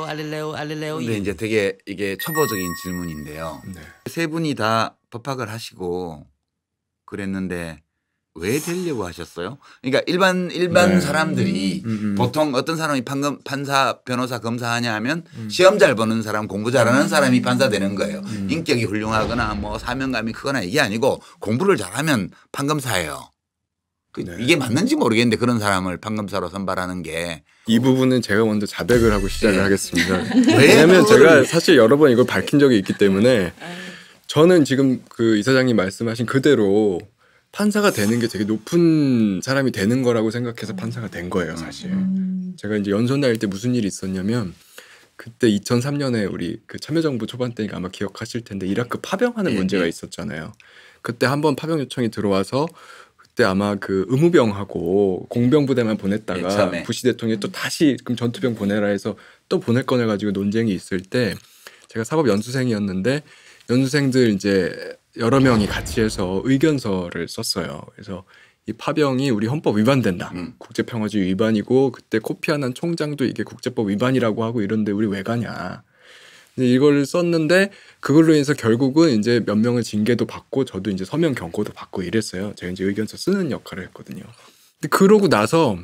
알릴레오 알릴레오 알릴레오 근데 이제 되게 이게 초보적인 질문인데요. 네. 세 분이 다 법학을 하시고 그랬는데 왜 되려고 하셨어요? 그러니까 일반 일반 네. 사람들이 음. 음, 음. 보통 어떤 사람이 판검, 판사 변호사 검사하냐 하면 음. 시험 잘 보는 사람 공부 잘하는 음. 사람이 판사 되는 거예요. 음. 인격이 훌륭하거나 뭐 사명감이 크거나 이게 아니고 공부를 잘하면 판검사예요. 그 네. 이게 맞는지 모르겠는데 그런 사람을 판검사로 선발하는 게 이 부분은 제가 먼저 자백을 하고 시작을 네. 하겠습니다. 왜냐하면 제가 사실 여러 번 이걸 밝힌 적이 있기 때문에 저는 지금 그 이사장님 말씀하신 그대로 판사가 되는 게 되게 높은 사람이 되는 거라고 생각해서 판사가 된 거예요, 사실. 음. 제가 이제 연소 날때 무슨 일이 있었냐면 그때 2003년에 우리 그 참여정부 초반 때니까 아마 기억하실 텐데 이라크 파병하는 네. 문제가 예. 있었잖아요. 그때 한번 파병 요청이 들어와서 그때 아마 그 의무병하고 공병부대만 네, 보냈다가 네, 부시 대통령이 또 다시 그럼 전투병 보내라 해서 또 보낼 거네 가지고 논쟁이 있을 때 제가 사법 연수생이었는데 연수생들 이제 여러 명이 같이 해서 의견서를 썼어요. 그래서 이 파병이 우리 헌법 위반된다. 음. 국제평화주의 위반이고 그때 코피아난 총장도 이게 국제법 위반이라고 하고 이런데 우리 왜 가냐. 이걸 썼는데 그걸로 인해서 결국은 이제 몇 명의 징계도 받고 저도 이제 서면 경고도 받고 이랬어요. 제가 이제 의견서 쓰는 역할을 했거든요. 근데 그러고 나서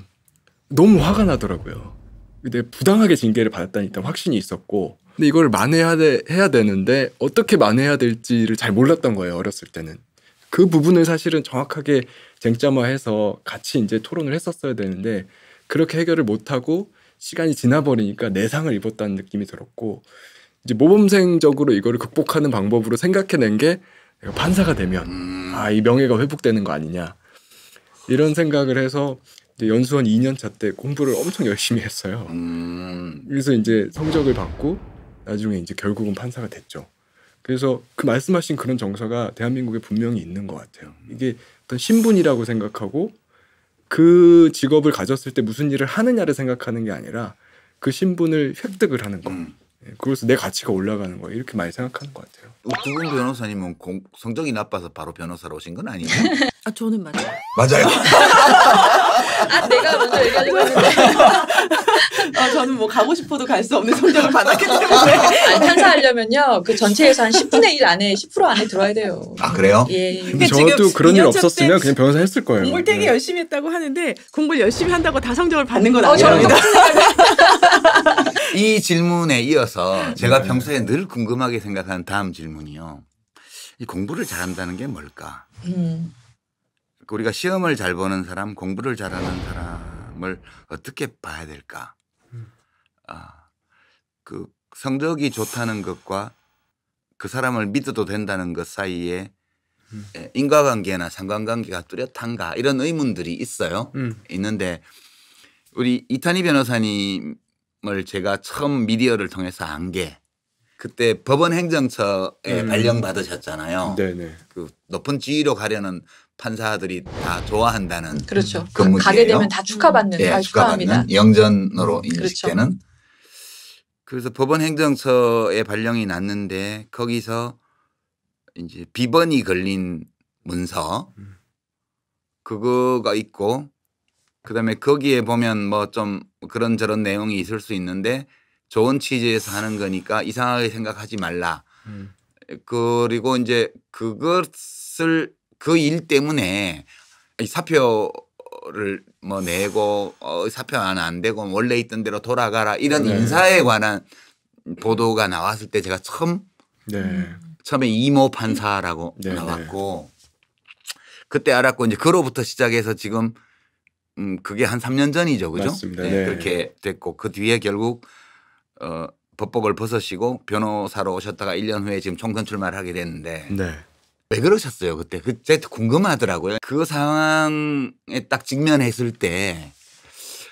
너무 화가 나더라고요. 근데 부당하게 징계를 받았다는 일단 확신이 있었고 근데 이걸 만회해야 돼, 해야 되는데 어떻게 만회해야 될지를 잘 몰랐던 거예요. 어렸을 때는. 그 부분을 사실은 정확하게 쟁점화해서 같이 이제 토론을 했었어야 되는데 그렇게 해결을 못하고 시간이 지나버리니까 내상을 입었다는 느낌이 들었고 이제 모범생적으로 이거를 극복하는 방법으로 생각해낸 게 판사가 되면 음. 아이 명예가 회복되는 거 아니냐 이런 생각을 해서 연수원 2년 차 때 공부를 엄청 열심히 했어요. 음. 그래서 이제 성적을 받고 나중에 이제 결국은 판사가 됐죠. 그래서 그 말씀하신 그런 정서가 대한민국에 분명히 있는 것 같아요. 이게 어떤 신분이라고 생각하고 그 직업을 가졌을 때 무슨 일을 하느냐를 생각하는 게 아니라 그 신분을 획득을 하는 거. 음. 예, 그래서 내 가치가 올라가는 거예 이렇게 많이 생각하는 것 같아요. 어, 두분 변호사님은 공, 성적이 나빠서 바로 변호사로 오신 건 아니에요? 아 저는 맞아요. 맞아요. 아, 내가 먼저 얘기하려고 했는데. 어, 저는 뭐 가고 싶어도 갈 수 없는 성적을 받았기 때문에. 아니, 탄사하려면요. 그 전체에서 한 10분의 1 안에, 10% 안에 들어야 돼요. 아, 그래요? 예. 저도 그런 일 없었으면 그냥 변호사 했을 거예요. 공부 되게 네. 열심히 했다고 하는데 공부 열심히 한다고 다 성적을 받는 건 어, 아니랍니다. 이 질문에 이어서 제가 네. 평소에 늘 궁금하게 생각하는 다음 질문이요. 이 공부를 잘한다는 게 뭘까? 음. 우리가 시험을 잘 보는 사람, 공부를 잘하는 사람을 어떻게 봐야 될까? 아, 그 성적이 좋다는 것과 그 사람을 믿어도 된다는 것 사이에 음. 인과관계나 상관관계가 뚜렷한가 이런 의문들이 있어요. 음. 있는데 우리 이탄희 변호사님을 제가 처음 미디어를 통해서 안게 그때 법원 행정처에 음. 발령 받으셨잖아요. 네네. 그 높은 지위로 가려는 판사들이 다좋아한다는 그렇죠. 그 가게 되면 다 음. 축하받는 네, 축하합니다. 영전으로 음, 그렇죠. 인식되는 그렇죠. 그래서 법원 행정처에 발령이 났는데 거기서 이제 비번이 걸린 문서 그거가 있고 그다음에 거기에 보면 뭐 좀 그런저런 내용이 있을 수 있는데 좋은 취지에서 하는 거니까 이상하게 생각하지 말라. 그리고 이제 그것을 그 일 때문에 사표 사표를 뭐 내고 어, 사표안 안 되고 원래 있던 대로 돌아가라 이런 네. 인사에 관한 보도가 나왔을 때 제가 처음 네. 처음에 이모 판사라고 네. 네. 나왔고 그때 알았고 이제 그로부터 시작해서 지금 음 그게 한 3년 전이죠. 그죠? 네, 네. 그렇게 됐고 그 뒤에 결국 어 법복을 벗으시고 변호사로 오셨다가 1년 후에 지금 총선 출마를 하게 됐는데 네. 왜 그러셨어요 그때 그때 궁금하더라고요 그 상황에 딱 직면했을 때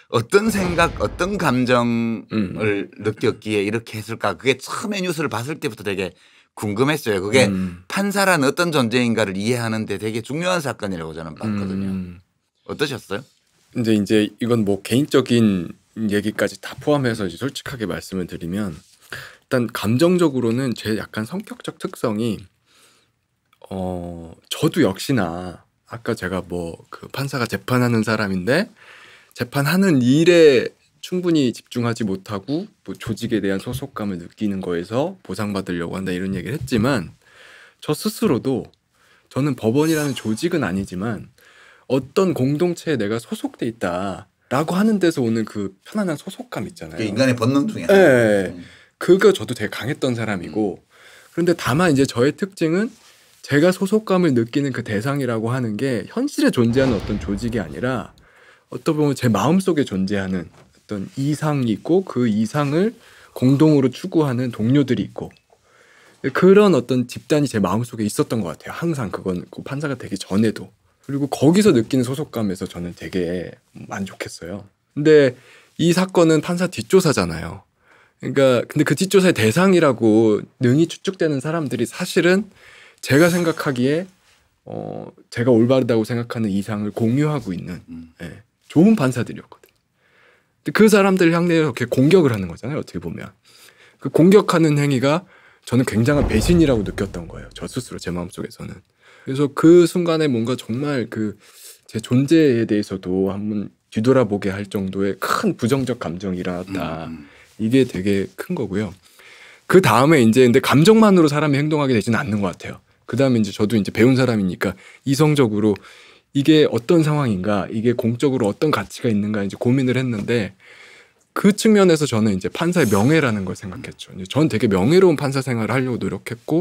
어떤 생각 어떤 감정을 음. 느꼈기에 이렇게 했을까 그게 처음에 뉴스를 봤을 때부터 되게 궁금했어요 그게 음. 판사란 어떤 존재인가를 이해하는데 되게 중요한 사건이라고 저는 봤거든요 음. 어떠셨어요 근데 이제 이건 뭐 개인적인 얘기까지 다 포함해서 이제 솔직하게 말씀을 드리면 일단 감정적으로는 제 약간 성격적 특성이 어, 저도 역시나 아까 제가 뭐 그 판사가 재판하는 사람인데 재판하는 일에 충분히 집중하지 못하고 뭐 조직에 대한 소속감을 느끼는 거에서 보상받으려고 한다 이런 얘기를 했지만 저 스스로도 저는 법원이라는 조직은 아니지만 어떤 공동체에 내가 소속돼 있다라고 하는 데서 오는 그 편안한 소속감 있잖아요. 인간의 본능 중에 네. 음. 그거 저도 되게 강했던 사람이고 그런데 다만 이제 저의 특징은 제가 소속감을 느끼는 그 대상이라고 하는 게 현실에 존재하는 어떤 조직이 아니라 어떻게 보면 제 마음속에 존재하는 어떤 이상이 있고 그 이상을 공동으로 추구하는 동료들이 있고 그런 어떤 집단이 제 마음속에 있었던 것 같아요. 항상 그건 그 판사가 되기 전에도 그리고 거기서 느끼는 소속감에서 저는 되게 만족했어요. 근데 이 사건은 판사 뒷조사잖아요. 그러니까 근데 그 뒷조사의 대상이라고 능이 추측되는 사람들이 사실은 제가 생각하기에 어, 제가 올바르다고 생각하는 이상을 공유하고 있는 음. 예, 좋은 반사들이었거든요. 근데 그사람들 향해서 이렇게 공격을 하는 거잖아요. 어떻게 보면 그 공격하는 행위가 저는 굉장한 배신이라고 느꼈던 거예요. 저 스스로 제 마음 속에서는. 그래서 그 순간에 뭔가 정말 그 제 존재에 대해서도 한번 뒤돌아보게 할 정도의 큰 부정적 감정이일어났다 음, 음. 이게 되게 큰 거고요. 그 다음에 이제 근데 감정만으로 사람이 행동하게 되지는 않는 것 같아요. 그 다음에 이제 저도 이제 배운 사람이니까 이성적으로 이게 어떤 상황인가, 이게 공적으로 어떤 가치가 있는가 이제 고민을 했는데 그 측면에서 저는 이제 판사의 명예라는 걸 생각했죠. 전 되게 명예로운 판사 생활을 하려고 노력했고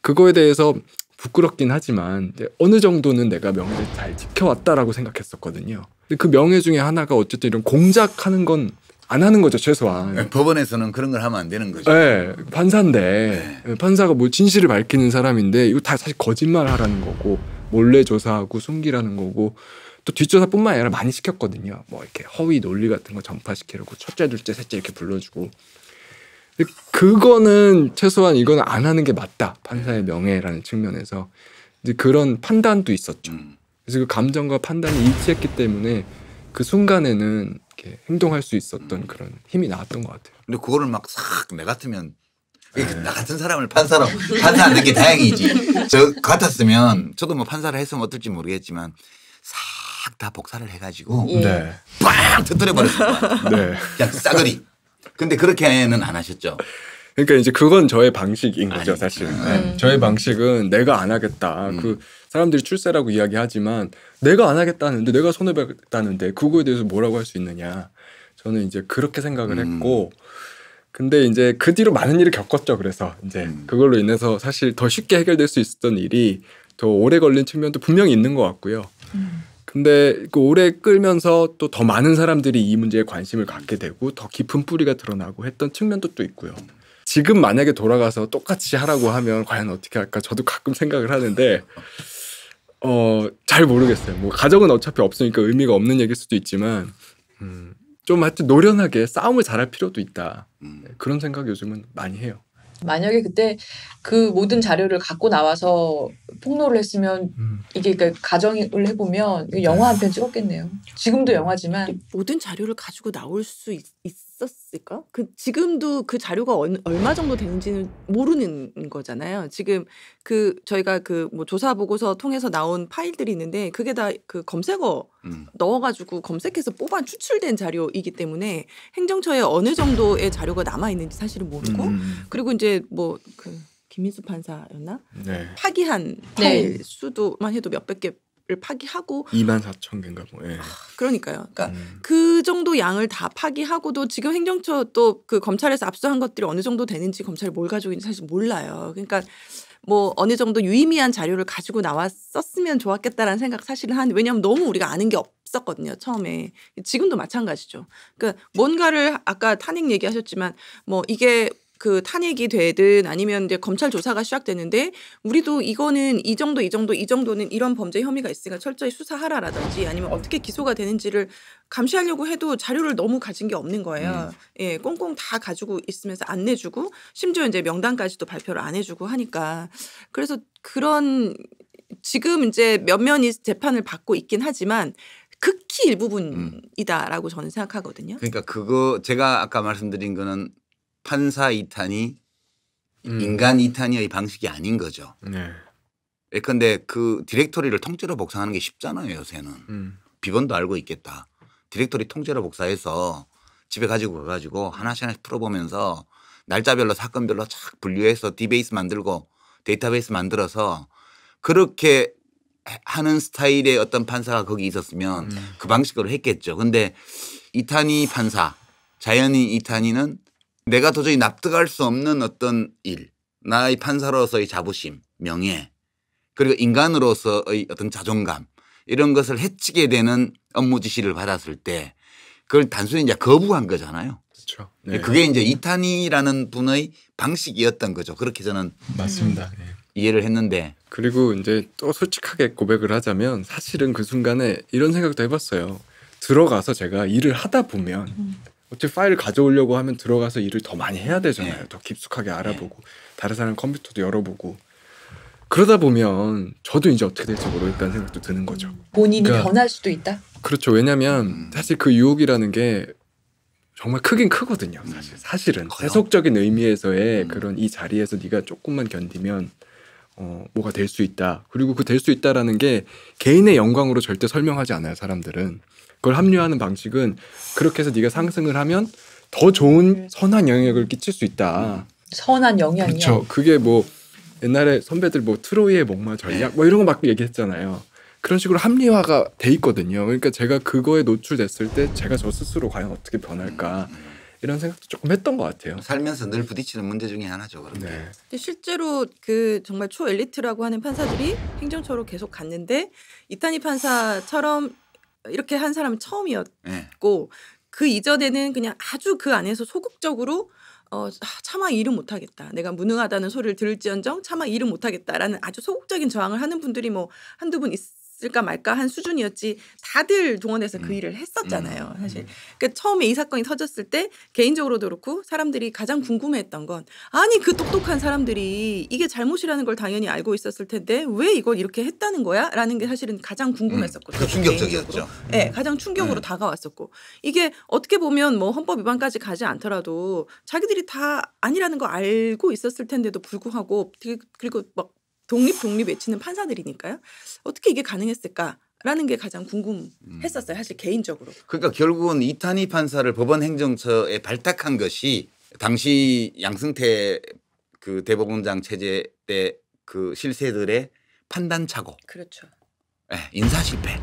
그거에 대해서 부끄럽긴 하지만 어느 정도는 내가 명예를 잘 지켜왔다라고 생각했었거든요. 근데 그 명예 중에 하나가 어쨌든 이런 공작하는 건안 하는 거죠 최소한. 네, 법원에서는 그런 걸 하면 안 되는 거죠. 네, 판사인데 네. 네 판사가 뭐 진실을 밝히는 사람인데 이거 다 사실 거짓말 하라는 거고 몰래 조사하고 숨기라는 거고 또 뒷조사뿐만 아니라 많이 시켰거든요. 뭐 이렇게 허위 논리 같은 거 전파시키려고 첫째, 둘째, 셋째 이렇게 불러주고 그거는 최소한 이건 안 하는 게 맞다 판사의 네. 명예라는 측면에서 이제 그런 판단도 있었죠. 음. 그래서 그 감정과 판단이 일치했기 때문에 그 순간에는 이렇게 행동할 수 있었던 음. 그런 힘이 나왔던 것 같아요. 근데 그거를 막 싹 내 같으면 네. 나 같은 사람을 판사로 판사 안 된게 다행이지. 저 같았으면 저도 뭐 판사를 했으면 어떨지 모르겠지만 싹 다 복사를 해가지고 음. 네. 빵 터뜨려 버렸어 네. 그냥 싸그리. 근데 그렇게는 안 하셨죠. 그러니까 이제 그건 저의 방식인 거죠, 아니, 사실. 아. 네. 음. 저의 방식은 내가 안 하겠다. 음. 그 사람들이 출세라고 이야기하지만 내가 안 하겠다는데 내가 손해 봤다는데 그거에 대해서 뭐라고 할 수 있느냐. 저는 이제 그렇게 생각을 음. 했고 근데 이제 그 뒤로 많은 일을 겪었죠. 그래서 이제 음. 그걸로 인해서 사실 더 쉽게 해결될 수 있었던 일이 더 오래 걸린 측면도 분명히 있는 것 같고요. 음. 근데 그 오래 끌면서 또 더 많은 사람들이 이 문제에 관심을 갖게 되고 더 깊은 뿌리가 드러나고 했던 측면도 또 있고요. 지금 만약에 돌아가서 똑같이 하라고 하면 과연 어떻게 할까 저도 가끔 생각을 하는데 어잘 모르겠어요. 뭐 가정은 어차피 없으니까 의미가 없는 얘기일 수도 있지만 음, 좀 하여튼 노련하게 싸움을 잘할 필요도 있다. 음. 네, 그런 생각 요즘은 많이 해요. 만약에 그때 그 모든 자료를 갖고 나와서 폭로를 했으면 음. 이게 그러니까 가정을 해보면 영화 한 편 찍었겠네요. 지금도 영화지만 모든 자료를 가지고 나올 수 있, 있 했었을까? 그 지금도 그 자료가 얼, 얼마 정도 되는지는 모르는 거잖아요. 지금 그 저희가 그 뭐 조사 보고서 통해서 나온 파일들이 있는데 그게 다 그 검색어 음. 넣어가지고 검색해서 뽑아 추출된 자료이기 때문에 행정처에 어느 정도의 자료가 남아 있는지 사실은 모르고 음. 그리고 이제 뭐 그 김민수 판사였나? 네. 파기한 네. 파일 수도만 해도 몇백 개 파기하고 2만 4천 개인가 뭐. 예. 아, 그러니까요. 그러니까 음. 그 정도 양을 다 파기하고도 지금 행정처 또 그 검찰에서 압수한 것들이 어느 정도 되는지 검찰이 뭘 가지고 있는지 사실 몰라요. 그러니까 뭐 어느 정도 유의미한 자료를 가지고 나왔었으면 좋았겠다라는 생각 사실은 한 왜냐하면 너무 우리가 아는 게 없었거든요 처음에 지금도 마찬가지죠. 그러니까 뭔가를 아까 탄핵 얘기하셨지만 뭐 이게 그 탄핵이 되든 아니면 이제 검찰 조사가 시작되는데 우리도 이거는 이 정도 이 정도 이 정도는 이런 범죄 혐의가 있으니까 철저히 수사하라라든지 아니면 어떻게 기소가 되는지를 감시하려고 해도 자료를 너무 가진 게 없는 거예요. 음. 예, 꽁꽁 다 가지고 있으면서 안 내주고 심지어 이제 명단까지도 발표를 안 해주고 하니까 그래서 그런 지금 이제 몇몇이 재판을 받고 있긴 하지만 극히 일부분이다라고 저는 생각하거든요. 그러니까 그거 제가 아까 말씀드린 거는 판사 이탄이 음. 인간 이탄이의 방식이 아닌 거죠. 네. 예컨대 그 디렉토리를 통째로 복사하는 게 쉽잖아요 요새는. 음. 비번도 알고 있겠다. 디렉토리 통째로 복사해서 집에 가지고 가가지고 하나씩 하나씩 풀어보면서 날짜별로 사건별로 쫙 분류해서 디베이스 만들고 데이터베이스 만들어서 그렇게 하는 스타일의 어떤 판사가 거기 있었으면 음. 그 방식으로 했겠죠. 근데 이탄이 판사, 자연인 이탄이는 내가 도저히 납득할 수 없는 어떤 일, 나의 판사로서의 자부심, 명예, 그리고 인간으로서의 어떤 자존감 이런 것을 해치게 되는 업무 지시를 받았을 때 그걸 단순히 이제 거부한 거잖아요. 그렇죠. 예, 네. 그게 이제 이탄이라는 분의 방식이었던 거죠. 그렇게 저는 맞습니다. 네. 이해를 했는데 그리고 이제 또 솔직하게 고백을 하자면 사실은 그 순간에 이런 생각도 해봤어요. 들어가서 제가 일을 하다 보면 음. 어떻게 파일을 가져오려고 하면 들어가서 일을 더 많이 해야 되잖아요. 네. 더 깊숙하게 네. 알아보고 네. 다른 사람 컴퓨터도 열어보고 그러다 보면 저도 이제 어떻게 될지 모르겠다는 생각도 드는 거죠. 본인이 그러니까, 변할 수도 있다. 그렇죠. 왜냐하면 음. 사실 그 유혹이라는 게 정말 크긴 크거든요. 음. 사실 사실은 거 세속적인 의미에서의 음. 그런 이 자리에서 네가 조금만 견디면 어, 뭐가 될 수 있다. 그리고 그 될 수 있다라는 게 개인의 영광으로 절대 설명하지 않아요, 사람들은. 그걸 합류하는 방식은 그렇게 해서 네가 상승을 하면 더 좋은 음. 선한 영향을 끼칠 수 있다. 선한 영향이요. 그렇죠. 그게 뭐 옛날에 선배들 뭐 트로이의 목마 전략 뭐 이런 거 막 얘기했잖아요. 그런 식으로 합리화가 돼 있거든요. 그러니까 제가 그거에 노출됐을 때 제가 저 스스로 과연 어떻게 변할까 이런 생각도 조금 했던 것 같아요. 살면서 늘 부딪히는 문제 중에 하나죠. 그런 네. 실제로 그 정말 초엘리트라고 하는 판사들이 행정처로 계속 갔는데 이탄희 판사처럼 이렇게 한 사람은 처음이었고 네. 그 이전에는 그냥 아주 그 안에서 소극적으로 어, 아, 차마 일을 못하겠다. 내가 무능하다는 소리를 들을지언정 차마 일을 못하겠다라는 아주 소극적인 저항을 하는 분들이 뭐 한두 분 있, 어요 있을까 말까 한 수준이었지 다들 동원해서 그 음. 일을 했었잖아요. 음. 사실. 그 처음에 이 사건이 터졌을 때 개인적으로도 그렇고 사람들이 가장 궁금해했던 건 아니 그 똑똑한 사람들이 이게 잘못이라는 걸 당연히 알고 있었을 텐데 왜 이걸 이렇게 했다는 거야라는 게 사실은 가장 음. 궁금했었거든요. 충격적이었죠. 네, 가장 충격으로 다가왔었고 이게 어떻게 보면 뭐 헌법 위반까지 가지 않더라도 자기들이 다 아니라는 거 알고 있었을 텐데도 불구하고 그리고 막 독립 독립 외치는 판사들이니까요. 어떻게 이게 가능했을까? 라는 게 가장 궁금했었어요. 음. 사실 개인적으로. 그러니까 결국은 이탄희 판사를 법원 행정처에 발탁한 것이 당시 양승태 그 대법원장 체제 때 그 실세들의 판단 착오. 그렇죠. 네, 예, 인사 실패.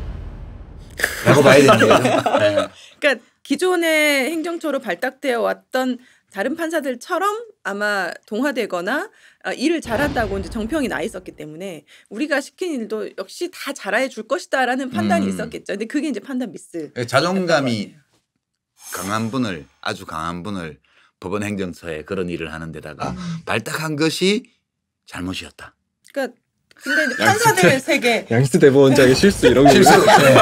라고 봐야 되는 거죠. 네. 예. 그러니까 기존의 행정처로 발탁되어 왔던 다른 판사들처럼 아마 동화되거나 아, 일을 잘한다고 이제 정평이 나 있었기 때문에 우리가 시킨 일도 역시 다 잘해 줄 것이다라는 판단이 음. 있었겠죠. 근데 그게 이제 판단 미스. 예, 자존감이 강한 분을 아주 강한 분을 법원 행정처에 그런 일을 하는 데다가 음. 발탁한 것이 잘못이었다. 그러니까 근데 판사들 세계 양승 대법원장의 실수 이런 거 실수. 네.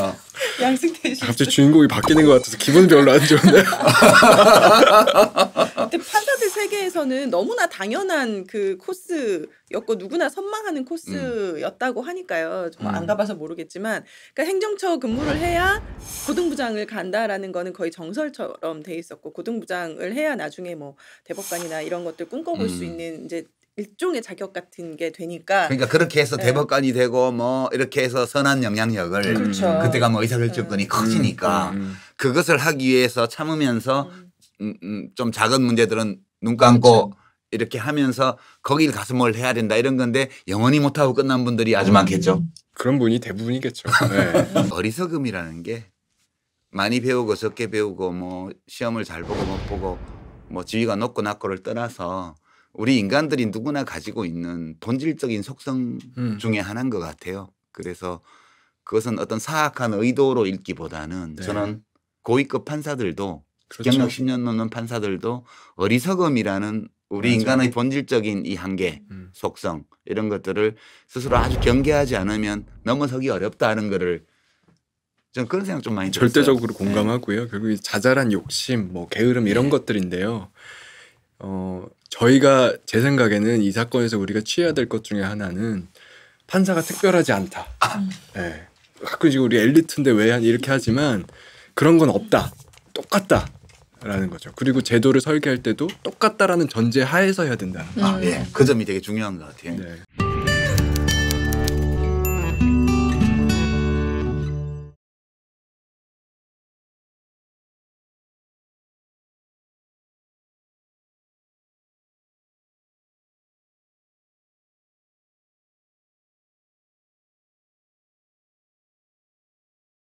어. 양승태 씨. 갑자기 주인공이 바뀌는 것 같아서 기분 별로 안 좋은데. 근데 사회에서는 너무나 당연한 그 코스였고 누구나 선망하는 음. 코스였다고 하니까요. 안 음. 가봐서 모르겠지만, 그러니까 행정처 근무를 해야 고등부장을 간다라는 거는 거의 정설처럼 돼 있었고 고등부장을 해야 나중에 뭐 대법관이나 이런 것들 꿈꿔볼 수 음. 있는 이제 일종의 자격 같은 게 되니까 그러니까 그렇게 해서 네. 대법관이 되고 뭐 이렇게 해서 선한 영향력을 그렇죠. 그때가 뭐 의사결정권이 네. 커지니까 음, 그것을 하기 위해서 참으면서 음. 음. 좀 작은 문제들은 눈 감고 그렇죠. 이렇게 하면서 거길 가서 뭘 해야 된다 이런 건데 영원히 못하고 끝난 분들이 아주 음. 많겠죠. 그런 분이 대부분이겠죠. 네. 어리석음이라는 게 많이 배우고 적게 배우고 뭐 시험을 잘 보고 못 보고 뭐 지위가 높고 낮고를 떠나서 우리 인간들이 누구나 가지고 있는 본질적인 속성 음. 중에 하나인 것 같아요. 그래서 그것은 어떤 사악한 의도로 읽기보다는 네. 저는 고위급 판사들도 그렇죠. 경력 10년 넘는 판사들도 어리석음이라는 우리 맞아. 인간의 본질적인 이 한계, 음. 속성 이런 것들을 스스로 아주 경계하지 않으면 넘어서기 어렵다는 거를 전 그런 생각 좀 많이 절대적으로 들었어요. 네. 공감하고요. 네. 결국 자잘한 욕심, 뭐 게으름 이런 네. 것들인데요. 어, 저희가 제 생각에는 이 사건에서 우리가 취해야 될 것 중에 하나는 판사가 특별하지 않다. 음. 예. 네. 가끔 씩 우리 엘리트인데 왜 이렇게 하지만 그런 건 없다. 똑같다. 라는 거죠. 그리고 제도를 설계할 때도 똑같다라는 전제 하에서 해야 된다는 음. 아, 예. 그 점이 되게 중요한 것 같아요. 네.